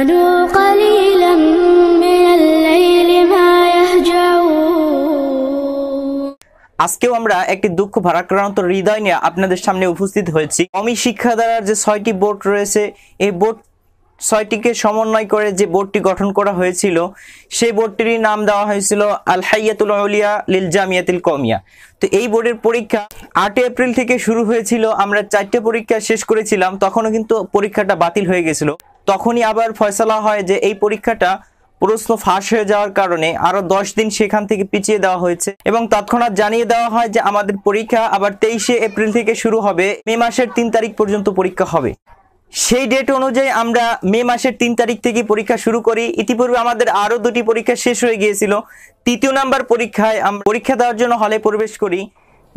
كانوا قليلا من الليل ما আজকেও আমরা একটি দুঃখ ভারাক্রান্ত হৃদয় নিয়ে আপনাদের সামনে উপস্থিত হয়েছি অমি দ্বারা যে ছয়টি বোর্ড রয়েছে এই বোর্ড ছয়টিকে সমন্বয় করে যে বোর্ডটি গঠন করা হয়েছিল সেই বোর্ডটির নাম দেওয়া হয়েছিল আল হাইয়াতুল আউলিয়া লিল জামিয়াতুল কমিয়া তো এই বোর্ডের পরীক্ষা আটই এপ্রিল থেকে শুরু হয়েছিল আমরা চারটে পরীক্ষা শেষ করেছিলাম তখনও কিন্তু পরীক্ষাটা বাতিল হয়ে গেছিল তখনই আবার ফয়সলা হয় যে এই পরীক্ষাটা প্রশ্ন ফাঁস হয়ে যাওয়ার কারণে আরও দশ দিন সেখান থেকে পিছিয়ে দেওয়া হয়েছে এবং তৎক্ষণাৎ জানিয়ে দেওয়া হয় যে আমাদের পরীক্ষা আবার তেইশে এপ্রিল থেকে শুরু হবে মে মাসের তিন তারিখ পর্যন্ত পরীক্ষা হবে সেই ডেট অনুযায়ী আমরা মে মাসের তিন তারিখ থেকে পরীক্ষা শুরু করি ইতিপূর্বে আমাদের আরও দুটি পরীক্ষা শেষ হয়ে গিয়েছিল তৃতীয় নাম্বার পরীক্ষায় আমরা পরীক্ষা দেওয়ার জন্য হলে প্রবেশ করি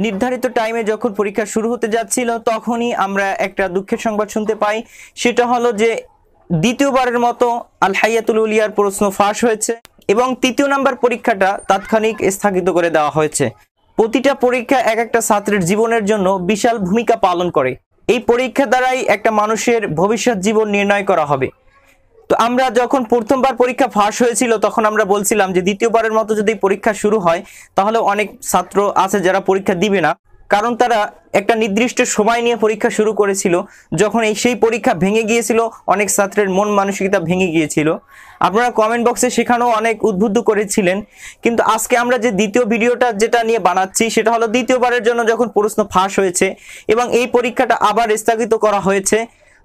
নির্ধারিত টাইমে যখন পরীক্ষা শুরু হতে যাচ্ছিল তখনই আমরা একটা দুঃখের সংবাদ শুনতে পাই সেটা হলো যে দ্বিতীয়বারের মতো আল হাইয়াতুল উলিয়ার প্রশ্ন ফাঁস হয়েছে এবং তৃতীয় নাম্বার পরীক্ষাটা তাৎক্ষণিক স্থগিত করে দেওয়া হয়েছে প্রতিটা পরীক্ষা এক একটা ছাত্রের জীবনের জন্য বিশাল ভূমিকা পালন করে এই পরীক্ষা দ্বারাই একটা মানুষের ভবিষ্যৎ জীবন নির্ণয় করা হবে তো আমরা যখন প্রথমবার পরীক্ষা ফাঁস হয়েছিল তখন আমরা বলছিলাম যে দ্বিতীয়বারের মতো যদি পরীক্ষা শুরু হয় তাহলে অনেক ছাত্র আছে যারা পরীক্ষা দিবে না কারণ তারা একটা নির্দিষ্ট সময় নিয়ে পরীক্ষা শুরু করেছিল যখন এই সেই পরীক্ষা ভেঙে গিয়েছিল অনেক ছাত্রের মন মানসিকতা ভেঙে গিয়েছিল আপনারা কমেন্ট বক্সে সেখানেও অনেক উদ্বুদ্ধ করেছিলেন কিন্তু আজকে আমরা যে দ্বিতীয় ভিডিওটা যেটা নিয়ে বানাচ্ছি সেটা হলো দ্বিতীয়বারের জন্য যখন প্রশ্ন ফাঁস হয়েছে এবং এই পরীক্ষাটা আবার স্থগিত করা হয়েছে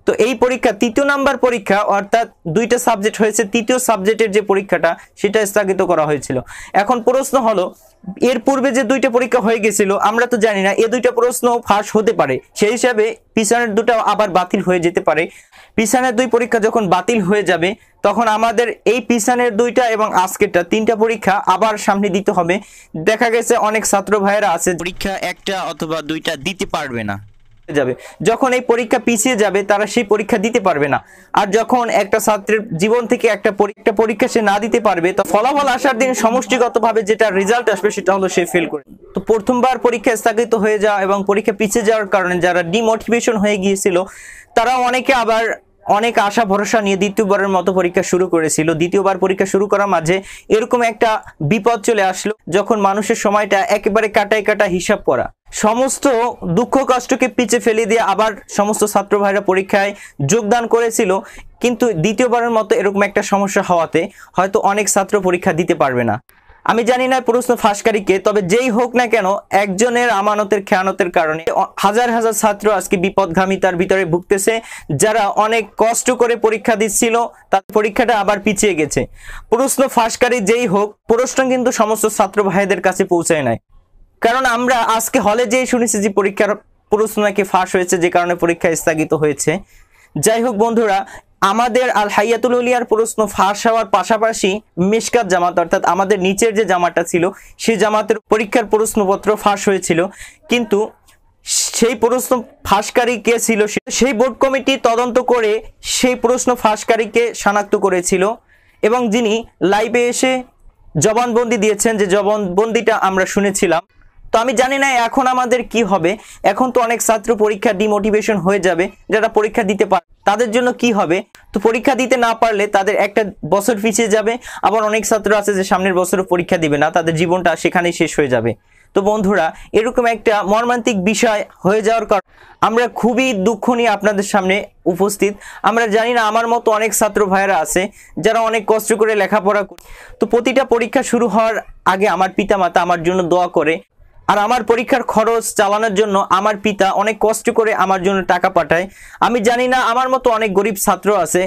তো এই পরীক্ষা তৃতীয় নাম্বার পরীক্ষা অর্থাৎ দুইটা সাবজেক্ট হয়েছে তৃতীয় সাবজেক্টের যে পরীক্ষাটা সেটা স্থগিত করা হয়েছিল এখন প্রশ্ন হলো এর পূর্বে যে দুইটা পরীক্ষা হয়ে গেছিল আমরা তো জানি না এ দুইটা প্রশ্ন ফাঁস হতে পারে সেই হিসাবে পিছনের দুটো আবার বাতিল হয়ে যেতে পারে পিছনের দুই পরীক্ষা যখন বাতিল হয়ে যাবে তখন আমাদের এই পিছনের দুইটা এবং আজকেরটা তিনটা পরীক্ষা আবার সামনে দিতে হবে দেখা গেছে অনেক ছাত্র ভাইয়েরা আছে পরীক্ষা একটা অথবা দুইটা দিতে পারবে না যাবে যখন এই পরীক্ষা পিছিয়ে যাবে তারা সেই পরীক্ষা দিতে পারবে না আর যখন একটা ছাত্রের জীবন থেকে একটা পরীক্ষা পরীক্ষা সে না দিতে পারবে তো ফলাফল আসার দিন সমষ্টিগতভাবে যেটা রেজাল্ট আসবে সেটা হলো সে ফেল করে তো প্রথমবার পরীক্ষা স্থগিত হয়ে যাওয়া এবং পরীক্ষা পিছিয়ে যাওয়ার কারণে যারা ডিমোটিভেশন হয়ে গিয়েছিল তারা অনেকে আবার অনেক আশা ভরসা নিয়ে দ্বিতীয়বারের মতো পরীক্ষা শুরু করেছিল দ্বিতীয়বার পরীক্ষা শুরু করার মাঝে এরকম একটা বিপদ চলে আসলো যখন মানুষের সময়টা একেবারে কাটায় কাটা হিসাব করা সমস্ত দুঃখ কষ্টকে পিছে ফেলে দিয়ে আবার সমস্ত ছাত্র ভাইরা পরীক্ষায় যোগদান করেছিল কিন্তু দ্বিতীয়বারের মতো এরকম একটা সমস্যা হওয়াতে হয়তো অনেক ছাত্র পরীক্ষা দিতে পারবে না আমি জানি না প্রশ্ন ফাঁসকারী কে তবে যেই হোক না কেন একজনের আমানতের খেয়ানতের কারণে হাজার হাজার ছাত্র আজকে বিপদগামিতার ভিতরে ভুগতেছে যারা অনেক কষ্ট করে পরীক্ষা দিচ্ছিল তার পরীক্ষাটা আবার পিছিয়ে গেছে প্রশ্ন ফাঁসকারী যেই হোক প্রশ্ন কিন্তু সমস্ত ছাত্র ভাইদের কাছে পৌঁছায় নাই কারণ আমরা আজকে হলে যেই শুনেছি যে পরীক্ষার প্রশ্ন নাকি ফাঁস হয়েছে যে কারণে পরীক্ষা স্থগিত হয়েছে যাই হোক বন্ধুরা আমাদের আল হাইয়াতুল উলিয়ার প্রশ্ন ফাঁস হওয়ার পাশাপাশি মিসকাত জামাত অর্থাৎ আমাদের নিচের যে জামাটা ছিল সেই জামাতের পরীক্ষার প্রশ্নপত্র ফাঁস হয়েছিল কিন্তু সেই প্রশ্ন ফাঁসকারী কে ছিল সেই বোর্ড কমিটি তদন্ত করে সেই প্রশ্ন ফাঁসকারীকে শনাক্ত করেছিল এবং যিনি লাইভে এসে জবানবন্দি দিয়েছেন যে জবানবন্দিটা আমরা শুনেছিলাম তো আমি জানি না এখন আমাদের কি হবে এখন তো অনেক ছাত্র পরীক্ষা ডিমোটিভেশন হয়ে যাবে যারা পরীক্ষা দিতে পারে তাদের জন্য কি হবে তো পরীক্ষা দিতে না পারলে তাদের একটা বছর পিছিয়ে যাবে আবার অনেক ছাত্র আছে যে সামনের বছরও পরীক্ষা দিবে না তাদের জীবনটা সেখানেই শেষ হয়ে যাবে তো বন্ধুরা এরকম একটা মর্মান্তিক বিষয় হয়ে যাওয়ার কারণ আমরা খুবই দুঃখ নিয়ে আপনাদের সামনে উপস্থিত আমরা জানি না আমার মতো অনেক ছাত্র ভাইয়েরা আছে যারা অনেক কষ্ট করে লেখাপড়া করে তো প্রতিটা পরীক্ষা শুরু হওয়ার আগে আমার পিতামাতা আমার জন্য দোয়া করে আর আমার পরীক্ষার খরচ চালানোর জন্য আমার পিতা অনেক কষ্ট করে আমার জন্য টাকা পাঠায় আমি জানি না আমার মতো অনেক গরিব ছাত্র আছে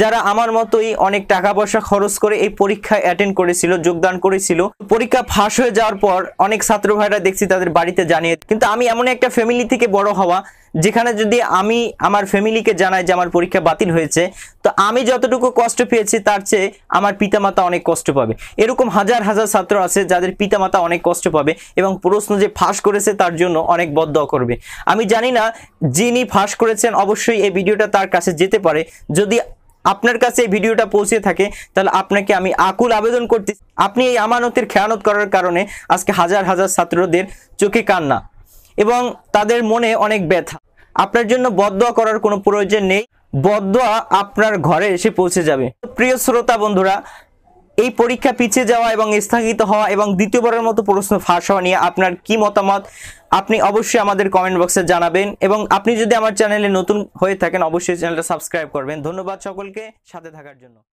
যারা আমার মতোই অনেক টাকা পয়সা খরচ করে এই পরীক্ষায় অ্যাটেন্ড করেছিল যোগদান করেছিল পরীক্ষা ফাঁস হয়ে যাওয়ার পর অনেক ছাত্র ভাইরা দেখছি তাদের বাড়িতে জানিয়ে কিন্তু আমি এমন একটা ফ্যামিলি থেকে বড় হওয়া যেখানে যদি আমি আমার ফ্যামিলিকে জানাই যে আমার পরীক্ষা বাতিল হয়েছে তো আমি যতটুকু কষ্ট পেয়েছি তার চেয়ে আমার পিতামাতা অনেক কষ্ট পাবে এরকম হাজার হাজার ছাত্র আছে যাদের পিতামাতা অনেক কষ্ট পাবে এবং প্রশ্ন যে ফাঁস করেছে তার জন্য অনেক বদ্ধ করবে আমি জানি না যিনি ফাঁস করেছেন অবশ্যই এই ভিডিওটা তার কাছে যেতে পারে যদি আপনার কাছে এই ভিডিওটা পৌঁছে থাকে তাহলে আপনাকে আমি আকুল আবেদন করতে আপনি এই আমানতের খেয়ানত করার কারণে আজকে হাজার হাজার ছাত্রদের চোখে কান্না এবং তাদের মনে অনেক ব্যথা আপনার জন্য বদয়া করার কোনো প্রয়োজন নেই বদয়া আপনার ঘরে এসে পৌঁছে যাবে প্রিয় শ্রোতা বন্ধুরা এই পরীক্ষা পিছিয়ে যাওয়া এবং স্থগিত হওয়া এবং দ্বিতীয়বারের মতো প্রশ্ন ফাঁস হওয়া নিয়ে আপনার কি মতামত আপনি অবশ্যই আমাদের কমেন্ট বক্সে জানাবেন এবং আপনি যদি আমার চ্যানেলে নতুন হয়ে থাকেন অবশ্যই চ্যানেলটা সাবস্ক্রাইব করবেন ধন্যবাদ সকলকে সাথে থাকার জন্য